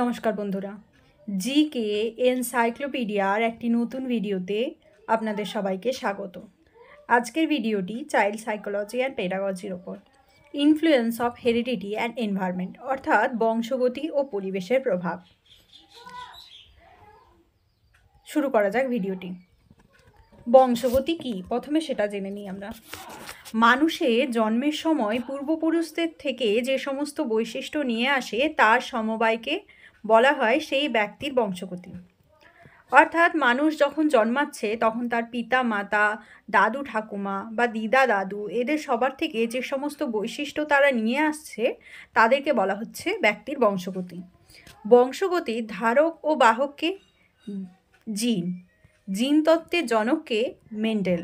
নমস্কার বন্ধুরা জি কে এনসাইক্লোপিডিয়ার একটি নতুন ভিডিওতে আপনাদের সবাইকে স্বাগত আজকের ভিডিওটি চাইল্ড সাইকোলজি অ্যান্ড পেডাগজির ওপর influence of heredity and environment অর্থাৎ বংশগতি ও পরিবেশের প্রভাব শুরু করা যাক ভিডিওটি বংশগতি কি প্রথমে সেটা জেনে নিই আমরা মানুষে জন্মের সময় পূর্বপুরুষদের থেকে যে সমস্ত বৈশিষ্ট্য নিয়ে আসে তার সমবায়কে বলা হয় সেই ব্যক্তির বংশগতি অর্থাৎ মানুষ যখন জন্মাচ্ছে তখন তার পিতা মাতা দাদু ঠাকুমা বা দিদা দাদু এদের সবার থেকে যে সমস্ত বৈশিষ্ট্য তারা নিয়ে আসছে তাদেরকে বলা হচ্ছে ব্যক্তির বংশগতি বংশগতি ধারক ও বাহককে জিন জিন তত্ত্বের জনককে মেন্ডেল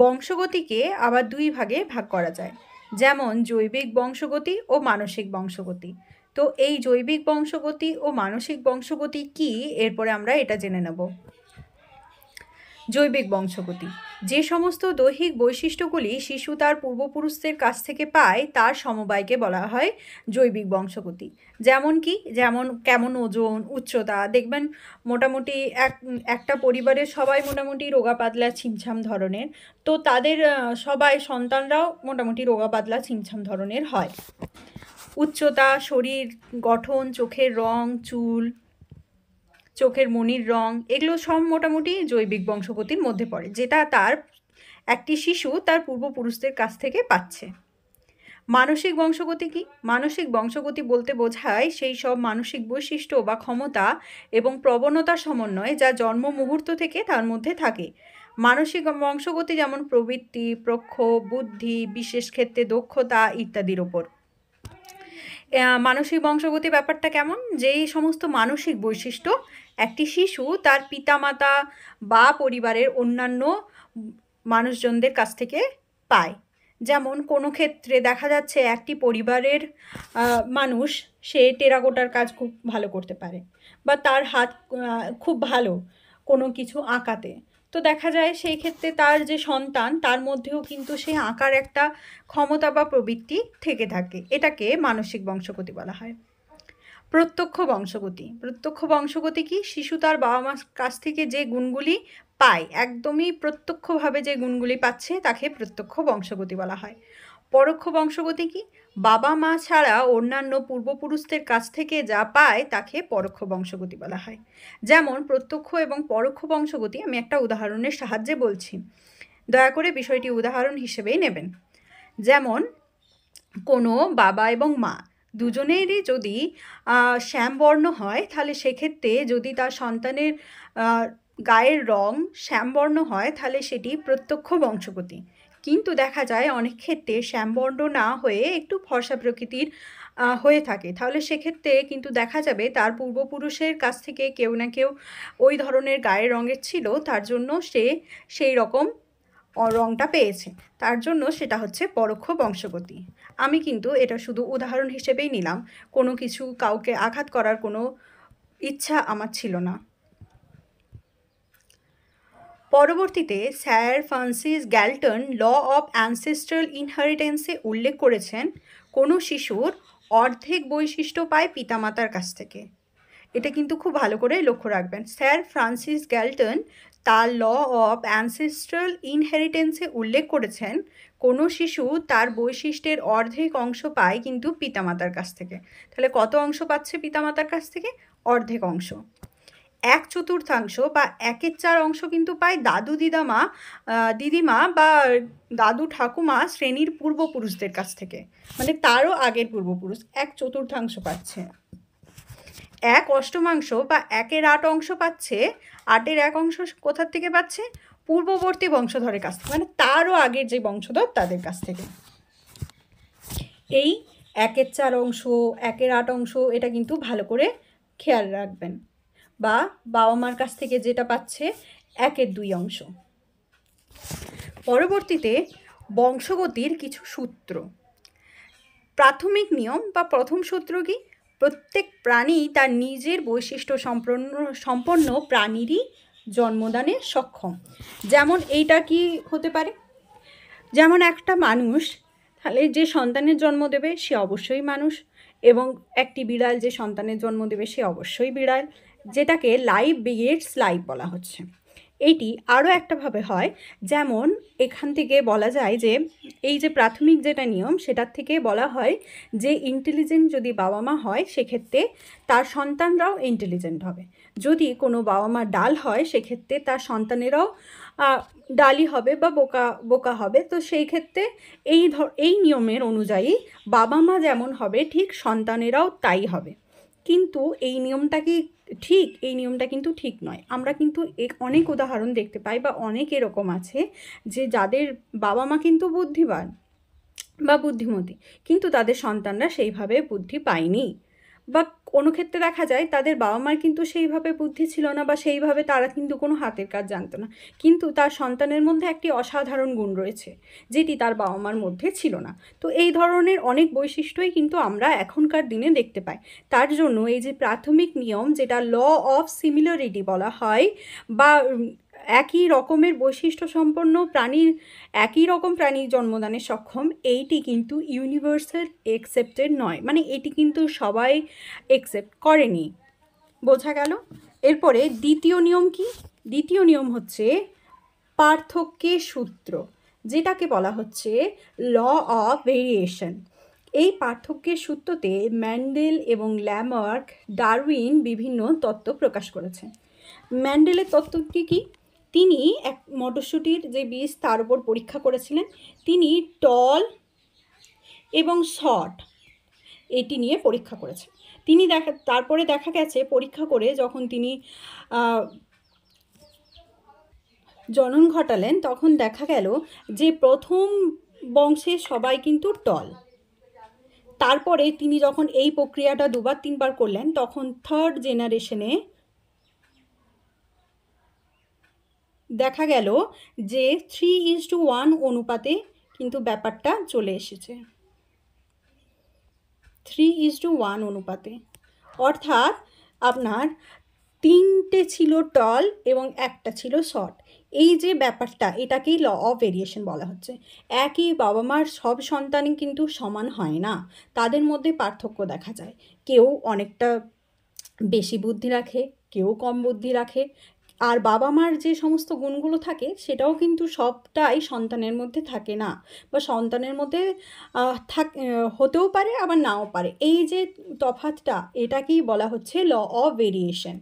বংশগতিকে আবার দুই ভাগে ভাগ করা যায় যেমন জৈবিক বংশগতি ও মানসিক বংশগতি তো এই জৈবিক বংশগতি ও মানসিক বংশগতি কি এরপরে আমরা এটা জেনে নেব জৈবিক বংশগতি যে সমস্ত দৈহিক বৈশিষ্ট্যগুলি শিশু তার পূর্বপুরুষদের কাছ থেকে পায় তার সমবায়কে বলা হয় জৈবিক বংশগতি যেমন কি যেমন কেমন ওজন উচ্চতা দেখবেন মোটামুটি এক একটা পরিবারের সবাই মোটামুটি রোগা পাতলা ছিমছাম ধরনের তো তাদের সবাই সন্তানরাও মোটামুটি রোগা পাতলা ছিমছাম ধরনের হয় উচ্চতা শরীর গঠন চোখের রং চুল চোখের মনির রং এগুলো সব মোটামুটি জৈবিক বংশগতির মধ্যে পড়ে যেটা তার একটি শিশু তার পূর্বপুরুষদের কাছ থেকে পাচ্ছে মানসিক বংশগতি কি মানসিক বংশগতি বলতে বোঝায় সেই সব মানসিক বৈশিষ্ট্য বা ক্ষমতা এবং প্রবণতা সমন্বয় যা জন্ম মুহূর্ত থেকে তার মধ্যে থাকে মানসিক বংশগতি যেমন প্রবৃত্তি প্রক্ষোভ বুদ্ধি বিশেষ ক্ষেত্রে দক্ষতা ইত্যাদির ওপর মানসিক বংশগতি ব্যাপারটা কেমন যেই সমস্ত মানসিক বৈশিষ্ট্য একটি শিশু তার পিতামাতা বা পরিবারের অন্যান্য মানুষজনদের কাছ থেকে পায় যেমন কোনো ক্ষেত্রে দেখা যাচ্ছে একটি পরিবারের মানুষ সে টেরাকোটার কাজ খুব ভালো করতে পারে বা তার হাত খুব ভালো কোনো কিছু আঁকাতে তো দেখা যায় সেই ক্ষেত্রে তার যে সন্তান তার মধ্যেও কিন্তু সে আঁকার একটা ক্ষমতা বা প্রবৃত্তি থেকে থাকে এটাকে মানসিক বংশগতি বলা হয় প্রত্যক্ষ বংশগতি প্রত্যক্ষ বংশগতি কি শিশু তার বাবা মার কাছ থেকে যে গুণগুলি পায় একদমই প্রত্যক্ষভাবে যে গুণগুলি পাচ্ছে তাকে প্রত্যক্ষ বংশগতি বলা হয় পরোক্ষ বংশগতি কি বাবা মা ছাড়া অন্যান্য পূর্বপুরুষদের কাছ থেকে যা পায় তাকে পরোক্ষ বংশগতি বলা হয় যেমন প্রত্যক্ষ এবং পরোক্ষ বংশগতি আমি একটা উদাহরণের সাহায্যে বলছি দয়া করে বিষয়টি উদাহরণ হিসেবেই নেবেন যেমন কোনো বাবা এবং মা দুজনেরই যদি শ্যামবর্ণ হয় তাহলে সেক্ষেত্রে যদি তার সন্তানের গায়ের রং শ্যামবর্ণ হয় তাহলে সেটি প্রত্যক্ষ বংশগতি কিন্তু দেখা যায় অনেক ক্ষেত্রে শ্যামবর্ণ না হয়ে একটু ফর্সা প্রকৃতির হয়ে থাকে তাহলে সেক্ষেত্রে কিন্তু দেখা যাবে তার পূর্বপুরুষের কাছ থেকে কেউ না কেউ ওই ধরনের গায়ের রঙের ছিল তার জন্য সে সেই রকম রঙটা পেয়েছে তার জন্য সেটা হচ্ছে পরোক্ষ বংশগতি আমি কিন্তু এটা শুধু উদাহরণ হিসেবেই নিলাম কোনো কিছু কাউকে আঘাত করার কোনো ইচ্ছা আমার ছিল না পরবর্তীতে sir Francis Galton law of ancestral ইনহারিটেন্সে উল্লেখ করেছেন কোনো শিশুর অর্ধেক বৈশিষ্ট্য পায় পিতামাতার কাছ থেকে এটা কিন্তু খুব ভালো করে লক্ষ্য রাখবেন স্যার ফ্রান্সিস গ্যালটন তার ল অব অ্যানসেস্ট্রাল ইনহেরিটেন্সে উল্লেখ করেছেন কোনো শিশু তার বৈশিষ্ট্যের অর্ধেক অংশ পায় কিন্তু পিতামাতার কাছ থেকে তাহলে কত অংশ পাচ্ছে পিতামাতার কাছ থেকে অর্ধেক অংশ এক চতুর্থাংশ বা একের চার অংশ কিন্তু পায় দাদু দিদামা দিদিমা বা দাদু ঠাকুমা শ্রেণীর পূর্বপুরুষদের কাছ থেকে মানে তারও আগের পূর্বপুরুষ এক চতুর্থাংশ পাচ্ছে এক অষ্টমাংশ বা একের আট অংশ পাচ্ছে আটের এক অংশ কোথার থেকে পাচ্ছে পূর্ববর্তী বংশধরের কাছ থেকে মানে তারও আগের যে বংশধর তাদের কাছ থেকে এই একের চার অংশ একের আট অংশ এটা কিন্তু ভালো করে খেয়াল রাখবেন বা বাবা মার কাছ থেকে যেটা পাচ্ছে একের দুই অংশ পরবর্তীতে বংশগতির কিছু সূত্র প্রাথমিক নিয়ম বা প্রথম সূত্র কি প্রত্যেক প্রাণী তার নিজের বৈশিষ্ট্য সম্পন্ন সম্পন্ন প্রাণীরই জন্মদানে সক্ষম যেমন এইটা কি হতে পারে যেমন একটা মানুষ তাহলে যে সন্তানের জন্ম দেবে সে অবশ্যই মানুষ এবং একটি বিড়াল যে সন্তানের জন্ম দেবে সে অবশ্যই বিড়াল যেটাকে লাইভ বিগেটস লাইভ বলা হচ্ছে এটি আরও একটাভাবে হয় যেমন এখান থেকে বলা যায় যে এই যে প্রাথমিক যেটা নিয়ম সেটার থেকে বলা হয় যে ইন্টেলিজেন্ট যদি বাবা মা হয় সেক্ষেত্রে তার সন্তানরাও ইন্টেলিজেন্ট হবে যদি কোনো বাবা মা ডাল হয় সেক্ষেত্রে তার সন্তানেরাও ডালি হবে বা বোকা বোকা হবে তো সেই ক্ষেত্রে এই এই নিয়মের অনুযায়ী বাবা মা যেমন হবে ঠিক সন্তানেরাও তাই হবে কিন্তু এই নিয়মটাকে ঠিক এই নিয়মটা কিন্তু ঠিক নয় আমরা কিন্তু অনেক উদাহরণ দেখতে পাই বা অনেক এরকম আছে যে যাদের বাবা মা কিন্তু বুদ্ধিবান বা বুদ্ধিমতী কিন্তু তাদের সন্তানরা সেইভাবে বুদ্ধি পায়নি বা কোনো ক্ষেত্রে দেখা যায় তাদের বাবা মার কিন্তু সেইভাবে বুদ্ধি ছিল না বা সেইভাবে তারা কিন্তু কোনো হাতের কাজ জানতো না কিন্তু তার সন্তানের মধ্যে একটি অসাধারণ গুণ রয়েছে যেটি তার বাবা মার মধ্যে ছিল না তো এই ধরনের অনেক বৈশিষ্ট্যই কিন্তু আমরা এখনকার দিনে দেখতে পাই তার জন্য এই যে প্রাথমিক নিয়ম যেটা ল অফ সিমিলারিটি বলা হয় বা একই রকমের বৈশিষ্ট্য সম্পন্ন প্রাণীর একই রকম প্রাণীর জন্মদানে সক্ষম এইটি কিন্তু ইউনিভার্সাল একসেপ্টেড নয় মানে এটি কিন্তু সবাই একসেপ্ট করেনি বোঝা গেল এরপরে দ্বিতীয় নিয়ম কি দ্বিতীয় নিয়ম হচ্ছে পার্থক্যের সূত্র যেটাকে বলা হচ্ছে ল অফ ভেরিয়েশন এই পার্থক্যের সূত্রতে ম্যান্ডেল এবং ল্যামার্ক ডারউইন বিভিন্ন তত্ত্ব প্রকাশ করেছে ম্যান্ডেলের তত্ত্বটি কী তিনি এক মটরশুঁটির যে বীজ তার উপর পরীক্ষা করেছিলেন তিনি টল এবং শর্ট এটি নিয়ে পরীক্ষা করেছেন তিনি দেখা তারপরে দেখা গেছে পরীক্ষা করে যখন তিনি জনন ঘটালেন তখন দেখা গেল যে প্রথম বংশে সবাই কিন্তু টল তারপরে তিনি যখন এই প্রক্রিয়াটা দুবার তিনবার করলেন তখন থার্ড জেনারেশনে দেখা গেল যে থ্রি ইজ টু ওয়ান অনুপাতে কিন্তু ব্যাপারটা চলে এসেছে থ্রি ইজ টু ওয়ান অনুপাতে অর্থাৎ আপনার তিনটে ছিল টল এবং একটা ছিল শর্ট এই যে ব্যাপারটা এটাকেই ল অফ ভেরিয়েশন বলা হচ্ছে একই বাবা মার সব সন্তানই কিন্তু সমান হয় না তাদের মধ্যে পার্থক্য দেখা যায় কেউ অনেকটা বেশি বুদ্ধি রাখে কেউ কম বুদ্ধি রাখে আর বাবা মার যে সমস্ত গুণগুলো থাকে সেটাও কিন্তু সবটাই সন্তানের মধ্যে থাকে না বা সন্তানের মধ্যে থাক হতেও পারে আবার নাও পারে এই যে তফাতটা এটাকেই বলা হচ্ছে ল অফ ভেরিয়েশন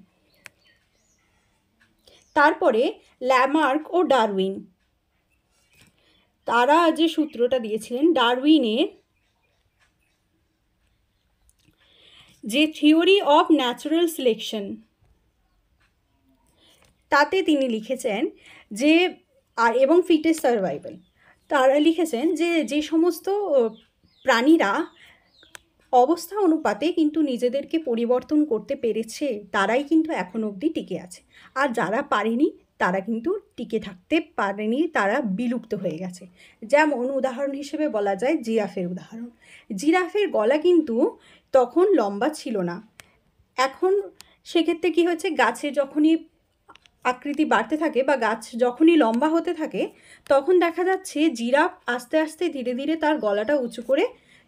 তারপরে ল্যামার্ক ও ডারউইন তারা যে সূত্রটা দিয়েছিলেন ডারউইনের যে থিওরি অফ ন্যাচারাল সিলেকশন তাতে তিনি লিখেছেন যে আর এবং ফিটেস সার্ভাইভাল তারা লিখেছেন যে যে সমস্ত প্রাণীরা অবস্থা অনুপাতে কিন্তু নিজেদেরকে পরিবর্তন করতে পেরেছে তারাই কিন্তু এখন অবধি টিকে আছে আর যারা পারেনি তারা কিন্তু টিকে থাকতে পারেনি তারা বিলুপ্ত হয়ে গেছে যেমন উদাহরণ হিসেবে বলা যায় জিরাফের উদাহরণ জিরাফের গলা কিন্তু তখন লম্বা ছিল না এখন সেক্ষেত্রে কি হয়েছে গাছে যখনই আকৃতি বাড়তে থাকে বা গাছ যখনই লম্বা হতে থাকে তখন দেখা যাচ্ছে জিরাফ আস্তে আস্তে ধীরে ধীরে তার গলাটা উঁচু করে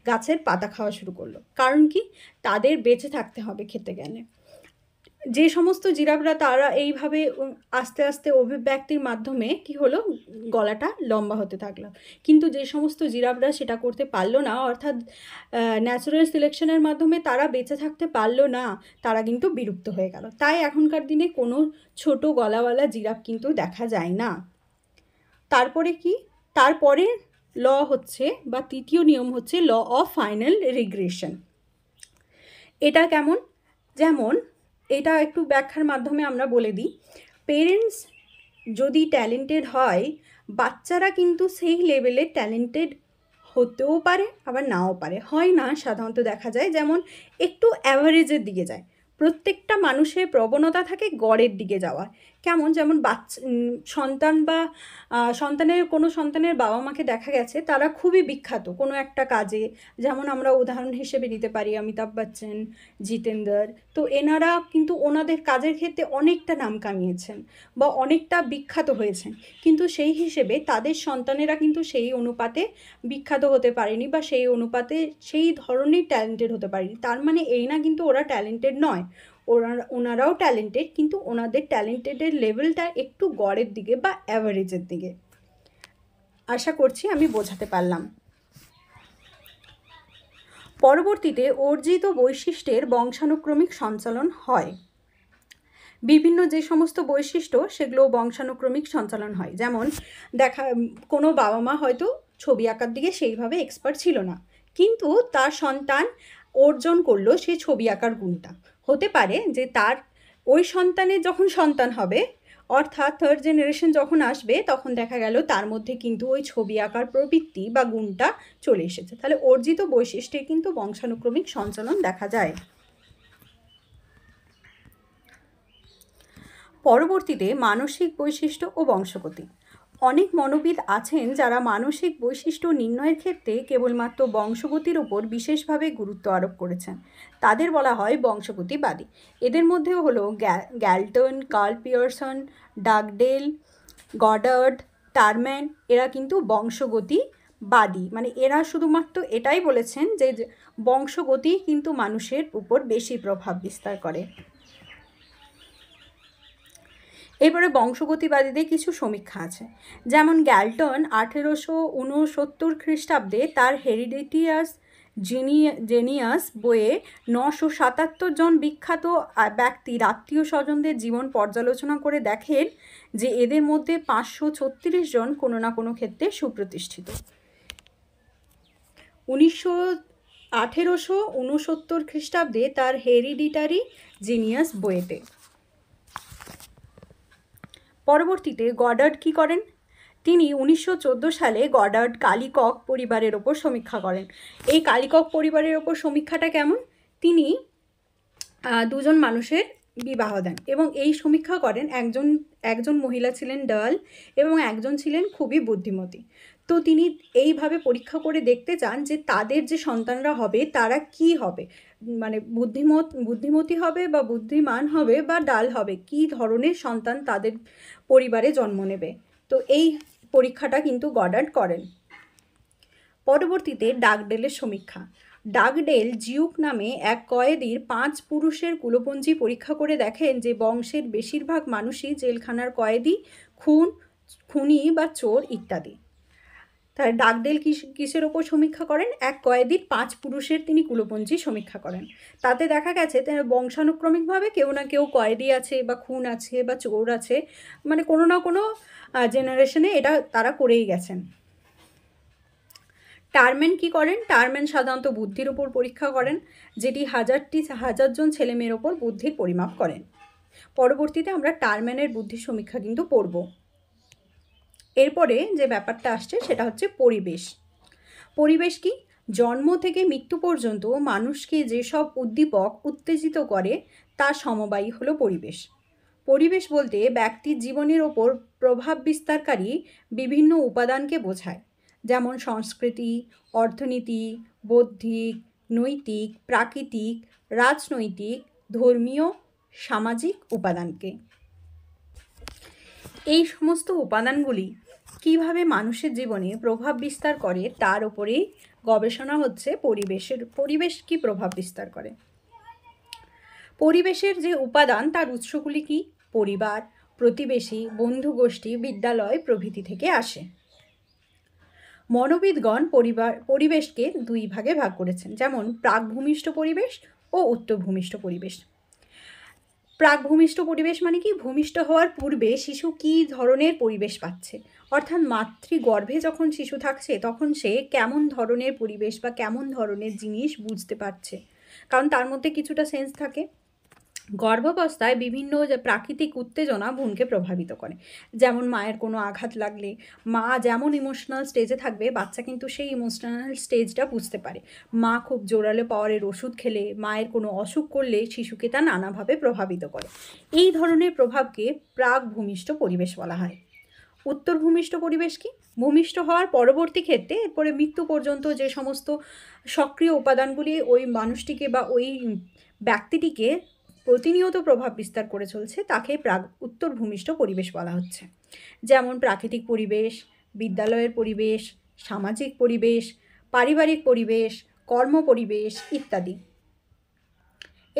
গাছের পাতা খাওয়া শুরু করলো কারণ কি তাদের বেঁচে থাকতে হবে খেতে গেলে যে সমস্ত জিরাফরা তারা এইভাবে আস্তে আস্তে অভিব্যক্তির মাধ্যমে কি হলো গলাটা লম্বা হতে থাকলো কিন্তু যে সমস্ত জিরাফরা সেটা করতে পারলো না অর্থাৎ ন্যাচারাল সিলেকশনের মাধ্যমে তারা বেঁচে থাকতে পারলো না তারা কিন্তু বিলুপ্ত হয়ে গেল তাই এখনকার দিনে কোনো ছোট গলাওয়ালা জিরাফ কিন্তু দেখা যায় না তারপরে কি তারপরে ল হচ্ছে বা তৃতীয় নিয়ম হচ্ছে ল অফ ফাইনাল রিগ্রেশন এটা কেমন যেমন এটা একটু ব্যাখ্যার মাধ্যমে আমরা বলে দিই পেরেন্টস যদি ট্যালেন্টেড হয় বাচ্চারা কিন্তু সেই লেভেলে ট্যালেন্টেড হতেও পারে আবার নাও পারে হয় না সাধারণত দেখা যায় যেমন একটু অ্যাভারেজের দিকে যায় প্রত্যেকটা মানুষের প্রবণতা থাকে গড়ের দিকে যাওয়া কেমন যেমন বাচ্চা সন্তান বা সন্তানের কোনো সন্তানের বাবা মাকে দেখা গেছে তারা খুবই বিখ্যাত কোনো একটা কাজে যেমন আমরা উদাহরণ হিসেবে নিতে পারি অমিতাভ বচ্চন জিতেন্দ্র তো এনারা কিন্তু ওনাদের কাজের ক্ষেত্রে অনেকটা নাম কামিয়েছেন বা অনেকটা বিখ্যাত হয়েছেন কিন্তু সেই হিসেবে তাদের সন্তানেরা কিন্তু সেই অনুপাতে বিখ্যাত হতে পারেনি বা সেই অনুপাতে সেই ধরনের ট্যালেন্টেড হতে পারেনি তার মানে এই না কিন্তু ওরা ট্যালেন্টেড নয় ওনারা ওনারাও ট্যালেন্টেড কিন্তু ওনাদের ট্যালেন্টেডের লেভেলটা একটু গড়ের দিকে বা অ্যাভারেজের দিকে আশা করছি আমি বোঝাতে পারলাম পরবর্তীতে অর্জিত বৈশিষ্ট্যের বংশানুক্রমিক সঞ্চালন হয় বিভিন্ন যে সমস্ত বৈশিষ্ট্য সেগুলো বংশানুক্রমিক সঞ্চালন হয় যেমন দেখা কোনো বাবা মা হয়তো ছবি আঁকার দিকে সেইভাবে এক্সপার্ট ছিল না কিন্তু তার সন্তান অর্জন করলো সে ছবি আঁকার গুণটা হতে পারে যে তার ওই সন্তানের যখন সন্তান হবে অর্থাৎ থার্ড জেনারেশন যখন আসবে তখন দেখা গেল তার মধ্যে কিন্তু ওই ছবি আঁকার প্রবৃত্তি বা গুণটা চলে এসেছে তাহলে অর্জিত বৈশিষ্ট্যে কিন্তু বংশানুক্রমিক সঞ্চালন দেখা যায় পরবর্তীতে মানসিক বৈশিষ্ট্য ও বংশগতি অনেক মনোবিদ আছেন যারা মানসিক বৈশিষ্ট্য নির্ণয়ের ক্ষেত্রে কেবলমাত্র বংশগতির উপর বিশেষভাবে গুরুত্ব আরোপ করেছেন তাদের বলা হয় বংশগতিবাদী এদের মধ্যে হলো Galton Karl Pearson Dugdale Goddard Terman এরা কিন্তু বংশগতিবাদী মানে এরা শুধুমাত্র এটাই বলেছেন যে বংশগতি কিন্তু মানুষের উপর বেশি প্রভাব বিস্তার করে এরপরে বংশগতিবাদীদের কিছু সমীক্ষা আছে যেমন গ্যালটন আঠেরোশো উনসত্তর খ্রিস্টাব্দে তার হেরিডেটিয়াস জেনিয়াস বইয়ে নশো সাতাত্তর জন বিখ্যাত ব্যক্তির আত্মীয় স্বজনদের জীবন পর্যালোচনা করে দেখেন যে এদের মধ্যে পাঁচশো ছত্রিশ জন কোনো না কোনো ক্ষেত্রে সুপ্রতিষ্ঠিত উনিশশো আঠেরোশো উনসত্তর খ্রিস্টাব্দে তার হেরিডিটারি জিনিয়াস বইয়েতে পরবর্তীতে গডার্ড কি করেন তিনি উনিশশো সালে গডার্ড কালিকক পরিবারের ওপর সমীক্ষা করেন এই কালিকক পরিবারের ওপর সমীক্ষাটা কেমন তিনি দুজন মানুষের বিবাহ দেন এবং এই সমীক্ষা করেন একজন একজন মহিলা ছিলেন ডাল এবং একজন ছিলেন খুবই বুদ্ধিমতী তো তিনি এইভাবে পরীক্ষা করে দেখতে চান যে তাদের যে সন্তানরা হবে তারা কি হবে মানে বুদ্ধিমত বুদ্ধিমতী হবে বা বুদ্ধিমান হবে বা ডাল হবে কি ধরনের সন্তান তাদের পরিবারে জন্ম নেবে তো এই পরীক্ষাটা কিন্তু গডার্ড করেন পরবর্তীতে ডাকডেলের সমীক্ষা ডাকডেল জিউক নামে এক কয়েদির পাঁচ পুরুষের কুলপঞ্জি পরীক্ষা করে দেখেন যে বংশের বেশিরভাগ মানুষই জেলখানার কয়েদি খুন খুনি বা চোর ইত্যাদি তাই ডাকডেল কিসের ওপর সমীক্ষা করেন এক কয়েদির পাঁচ পুরুষের তিনি কুলপঞ্জি সমীক্ষা করেন তাতে দেখা গেছে বংশানুক্রমিকভাবে কেউ না কেউ কয়েদি আছে বা খুন আছে বা চোর আছে মানে কোনো না কোনো জেনারেশনে এটা তারা করেই গেছেন টারম্যান কি করেন টারম্যান সাধারণত বুদ্ধির ওপর পরীক্ষা করেন যেটি হাজারটি হাজারজন ছেলেমেয়ের ওপর বুদ্ধির পরিমাপ করেন পরবর্তীতে আমরা টারম্যানের বুদ্ধি সমীক্ষা কিন্তু পড়বো এরপরে যে ব্যাপারটা আসছে সেটা হচ্ছে পরিবেশ পরিবেশ কি জন্ম থেকে মৃত্যু পর্যন্ত মানুষকে যেসব উদ্দীপক উত্তেজিত করে তা সমবায়ী হলো পরিবেশ পরিবেশ বলতে ব্যক্তির জীবনের ওপর প্রভাব বিস্তারকারী বিভিন্ন উপাদানকে বোঝায় যেমন সংস্কৃতি অর্থনীতি বৌদ্ধিক নৈতিক প্রাকৃতিক রাজনৈতিক ধর্মীয় সামাজিক উপাদানকে এই সমস্ত উপাদানগুলি কিভাবে মানুষের জীবনে প্রভাব বিস্তার করে তার ওপরেই গবেষণা হচ্ছে পরিবেশের পরিবেশ কি প্রভাব বিস্তার করে পরিবেশের যে উপাদান তার উৎসগুলি কি পরিবার প্রতিবেশী বন্ধুগোষ্ঠী বিদ্যালয় প্রভৃতি থেকে আসে মনোবিদগণ পরিবার পরিবেশকে দুই ভাগে ভাগ করেছেন যেমন প্রাকভূমিষ্ঠ পরিবেশ ও উত্তরভূমিষ্ঠ পরিবেশ প্রাকভূমিষ্ঠ পরিবেশ মানে কি ভূমিষ্ঠ হওয়ার পূর্বে শিশু কি ধরনের পরিবেশ পাচ্ছে অর্থাৎ মাতৃগর্ভে যখন শিশু থাকছে তখন সে কেমন ধরনের পরিবেশ বা কেমন ধরনের জিনিস বুঝতে পারছে কারণ তার মধ্যে কিছুটা সেন্স থাকে গর্ভাবস্থায় বিভিন্ন যে প্রাকৃতিক উত্তেজনা বোনকে প্রভাবিত করে যেমন মায়ের কোনো আঘাত লাগলে মা যেমন ইমোশনাল স্টেজে থাকবে বাচ্চা কিন্তু সেই ইমোশনাল স্টেজটা বুঝতে পারে মা খুব জোরালো পাওয়ারের ওষুধ খেলে মায়ের কোনো অসুখ করলে শিশুকে তা নানাভাবে প্রভাবিত করে এই ধরনের প্রভাবকে প্রাক ভূমিষ্ঠ পরিবেশ বলা হয় উত্তর ভূমিষ্ঠ পরিবেশ কি ভূমিষ্ঠ হওয়ার পরবর্তী ক্ষেত্রে এরপরে মৃত্যু পর্যন্ত যে সমস্ত সক্রিয় উপাদানগুলি ওই মানুষটিকে বা ওই ব্যক্তিটিকে প্রতিনিয়ত প্রভাব বিস্তার করে চলছে তাকে প্রাগ উত্তর ভূমিষ্ঠ পরিবেশ বলা হচ্ছে যেমন প্রাকৃতিক পরিবেশ বিদ্যালয়ের পরিবেশ সামাজিক পরিবেশ পারিবারিক পরিবেশ কর্ম পরিবেশ ইত্যাদি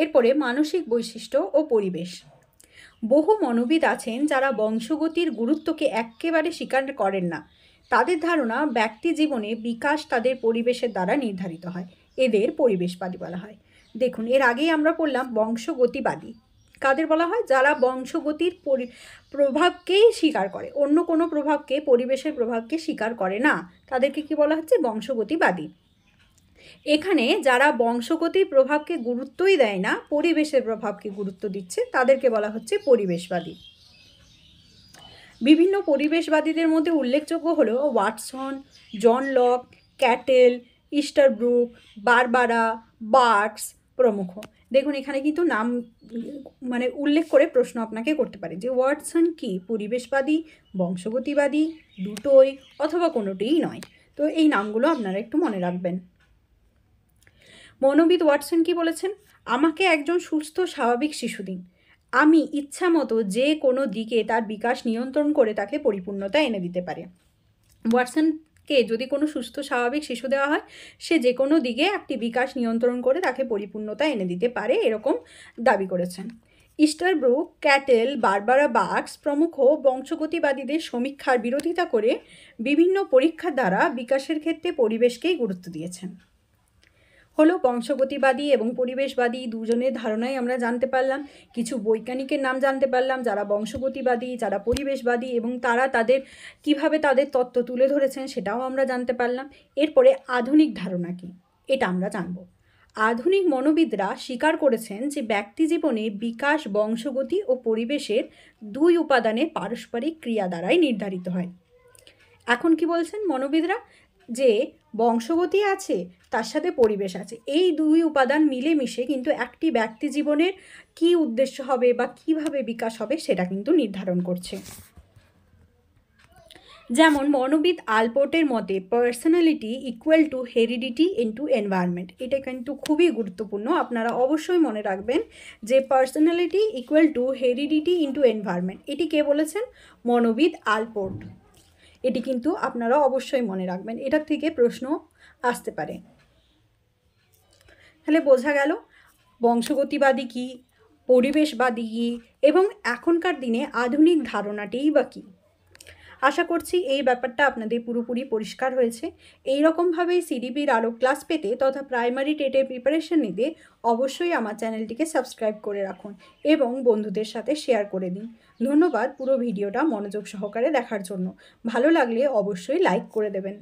এরপরে মানসিক বৈশিষ্ট্য ও পরিবেশ বহু মনোবিদ আছেন যারা বংশগতির গুরুত্বকে একেবারে স্বীকার করেন না তাদের ধারণা ব্যক্তি জীবনে বিকাশ তাদের পরিবেশের দ্বারা নির্ধারিত হয় এদের পরিবেশবাদী বলা হয় দেখুন এর আগেই আমরা পড়লাম বংশগতিবাদী কাদের বলা হয় যারা বংশগতির পরি প্রভাবকেই স্বীকার করে অন্য কোনো প্রভাবকে পরিবেশের প্রভাবকে স্বীকার করে না তাদেরকে কি বলা হচ্ছে বংশগতিবাদী এখানে যারা বংশগতির প্রভাবকে গুরুত্বই দেয় না পরিবেশের প্রভাবকে গুরুত্ব দিচ্ছে তাদেরকে বলা হচ্ছে পরিবেশবাদী বিভিন্ন পরিবেশবাদীদের মধ্যে উল্লেখযোগ্য হলো Watson John Locke Cattell Easterbrook Barbara Burks প্রমুখ দেখুন এখানে কিন্তু নাম মানে উল্লেখ করে প্রশ্ন আপনাকে করতে পারে যে ওয়াটসন কি পরিবেশবাদী বংশগতিবাদী দুটোই অথবা কোনোটিই নয় তো এই নামগুলো আপনারা একটু মনে রাখবেন মনোবিদ ওয়াটসন কি বলেছেন আমাকে একজন সুস্থ স্বাভাবিক শিশু দিন আমি ইচ্ছা মতো যে কোনো দিকে তার বিকাশ নিয়ন্ত্রণ করে তাকে পরিপূর্ণতা এনে দিতে পারে ওয়াটসন কে যদি কোনো সুস্থ স্বাভাবিক শিশু দেওয়া হয় সে যে কোনো দিকে একটি বিকাশ নিয়ন্ত্রণ করে তাকে পরিপূর্ণতা এনে দিতে পারে এরকম দাবি করেছেন ইস্টার ব্রুক ক্যাটেল বারবারা বাক্স প্রমুখ বংশগতিবাদীদের সমীক্ষার বিরোধিতা করে বিভিন্ন পরীক্ষা দ্বারা বিকাশের ক্ষেত্রে পরিবেশকেই গুরুত্ব দিয়েছেন হলো বংশগতিবাদী এবং পরিবেশবাদী দুজনের ধারণাই আমরা জানতে পারলাম কিছু বৈজ্ঞানিকের নাম জানতে পারলাম যারা বংশগতিবাদী যারা পরিবেশবাদী এবং তারা তাদের কিভাবে তাদের তত্ত্ব তুলে ধরেছেন সেটাও আমরা জানতে পারলাম এরপরে আধুনিক ধারণা কী এটা আমরা জানব আধুনিক মনোবিদরা স্বীকার করেছেন যে ব্যক্তি জীবনে বিকাশ বংশগতি ও পরিবেশের দুই উপাদানে পারস্পরিক ক্রিয়া দ্বারাই নির্ধারিত হয় এখন কি বলছেন মনোবিদরা যে বংশগতি আছে তার সাথে পরিবেশ আছে এই দুই উপাদান মিলেমিশে কিন্তু একটি ব্যক্তি জীবনের কি উদ্দেশ্য হবে বা কিভাবে বিকাশ হবে সেটা কিন্তু নির্ধারণ করছে যেমন মনোবিদ আলপোর্টের মতে personality equal to heredity to environment এটা কিন্তু খুবই গুরুত্বপূর্ণ আপনারা অবশ্যই মনে রাখবেন যে personality equal to heredity into environment এটি কে বলেছেন মনোবিদ আলপোর্ট এটি কিন্তু আপনারা অবশ্যই মনে রাখবেন এটার থেকে প্রশ্ন আসতে পারে তাহলে বোঝা গেল বংশগতিবাদী কি পরিবেশবাদী কি এবং এখনকার দিনে আধুনিক ধারণাটিই বা কী আশা করছি এই ব্যাপারটা আপনাদের পুরোপুরি পরিষ্কার হয়েছে এই রকমভাবেই সিডিপির আরও ক্লাস পেতে তথা প্রাইমারি টেটের প্রিপারেশন নিতে অবশ্যই আমার চ্যানেলটিকে সাবস্ক্রাইব করে রাখুন এবং বন্ধুদের সাথে শেয়ার করে দিন ধন্যবাদ পুরো ভিডিওটা মনোযোগ সহকারে দেখার জন্য ভালো লাগলে অবশ্যই লাইক করে দেবেন